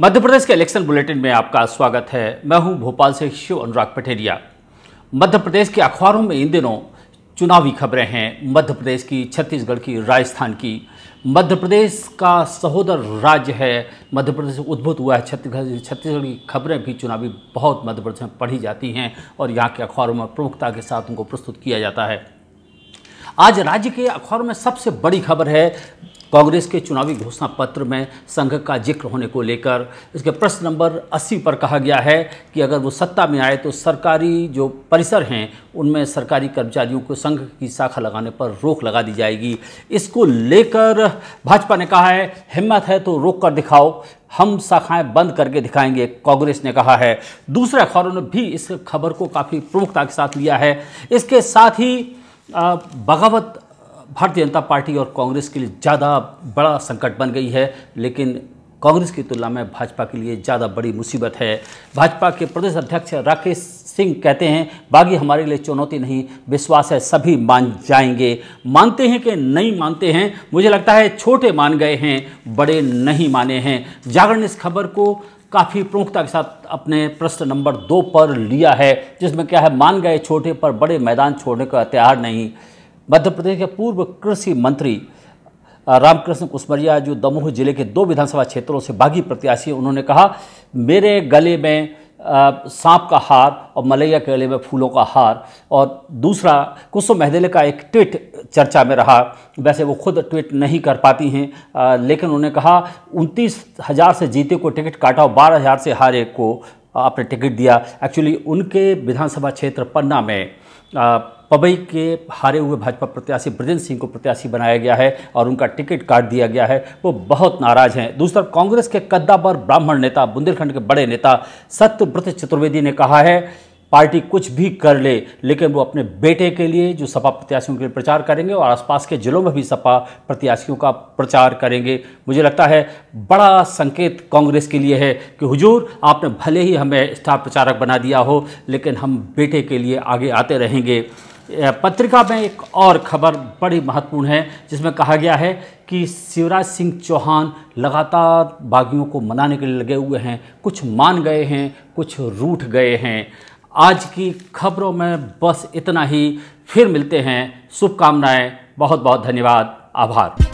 मध्य प्रदेश के election bulletin में आपका स्वागत है मैं हूं भोपाल से शिव अनुराग पटेरिया मध्य प्रदेश के अखबारों में इन दिनों चुनावी खबरें हैं मध्य प्रदेश की छत्तीसगढ़ की राजस्थान की मध्य प्रदेश का सहोदर राज्य है मध्य प्रदेश उद्भुत हुआ है छत्तीसगढ़ छत्तीसगढ़ की खबरें भी चुनावी बहुत मध्य प्रदेश में पढ़ी जाती हैं और यहाँ के अखबारों में प्रमुखता के साथ उनको प्रस्तुत किया जाता है आज राज्य के अखबारों में सबसे बड़ी खबर है कांग्रेस के चुनावी घोषणा पत्र में संघ का जिक्र होने को लेकर इसके प्रश्न नंबर 80 पर कहा गया है कि अगर वो सत्ता में आए तो सरकारी जो परिसर हैं उनमें सरकारी कर्मचारियों को संघ की शाखा लगाने पर रोक लगा दी जाएगी इसको लेकर भाजपा ने कहा है हिम्मत है तो रोक कर दिखाओ हम शाखाएं बंद करके दिखाएंगे कांग्रेस ने कहा है दूसरे अखबारों ने भी इस खबर को काफ़ी प्रमुखता के साथ लिया है इसके साथ ही बगावत भारतीय जनता पार्टी और कांग्रेस के लिए ज़्यादा बड़ा संकट बन गई है लेकिन कांग्रेस की तुलना में भाजपा के लिए ज़्यादा बड़ी मुसीबत है भाजपा के प्रदेश अध्यक्ष राकेश सिंह कहते हैं बागी हमारे लिए चुनौती नहीं विश्वास है सभी मान जाएंगे मानते हैं कि नहीं मानते हैं मुझे लगता है छोटे मान गए हैं बड़े नहीं माने हैं जागरण इस खबर को काफ़ी प्रमुखता के साथ अपने प्रश्न नंबर दो पर लिया है जिसमें क्या है मान गए छोटे पर बड़े मैदान छोड़ने का तैयार नहीं मध्य प्रदेश के पूर्व कृषि मंत्री रामकृष्ण कुसमरिया जो दमोह जिले के दो विधानसभा क्षेत्रों से बागी प्रत्याशी उन्होंने कहा मेरे गले में सांप का हार और मलैया के गले में फूलों का हार और दूसरा कुसुम महदेले का एक ट्वीट चर्चा में रहा वैसे वो खुद ट्वीट नहीं कर पाती हैं लेकिन उन्होंने कहा उनतीस हज़ार से जीते को टिकट काटा और बारह हज़ार से हारे को आपने टिकट दिया एक्चुअली उनके विधानसभा क्षेत्र पन्ना में आ, पबई के हारे हुए भाजपा प्रत्याशी ब्रजेंद्र सिंह को प्रत्याशी बनाया गया है और उनका टिकट काट दिया गया है वो बहुत नाराज हैं दूसरा कांग्रेस के कद्दावर ब्राह्मण नेता बुंदेलखंड के बड़े नेता सत्यव्रत चतुर्वेदी ने कहा है पार्टी कुछ भी कर ले लेकिन वो अपने बेटे के लिए जो सपा प्रत्याशियों के लिए प्रचार करेंगे और आसपास के जिलों में भी सपा प्रत्याशियों का प्रचार करेंगे मुझे लगता है बड़ा संकेत कांग्रेस के लिए है कि हुजूर आपने भले ही हमें स्टार प्रचारक बना दिया हो लेकिन हम बेटे के लिए आगे आते रहेंगे पत्रिका में एक और खबर बड़ी महत्वपूर्ण है जिसमें कहा गया है कि शिवराज सिंह चौहान लगातार बागियों को मनाने के लिए लगे हुए हैं कुछ मान गए हैं कुछ रूठ गए हैं आज की खबरों में बस इतना ही फिर मिलते हैं शुभकामनाएं बहुत बहुत धन्यवाद आभार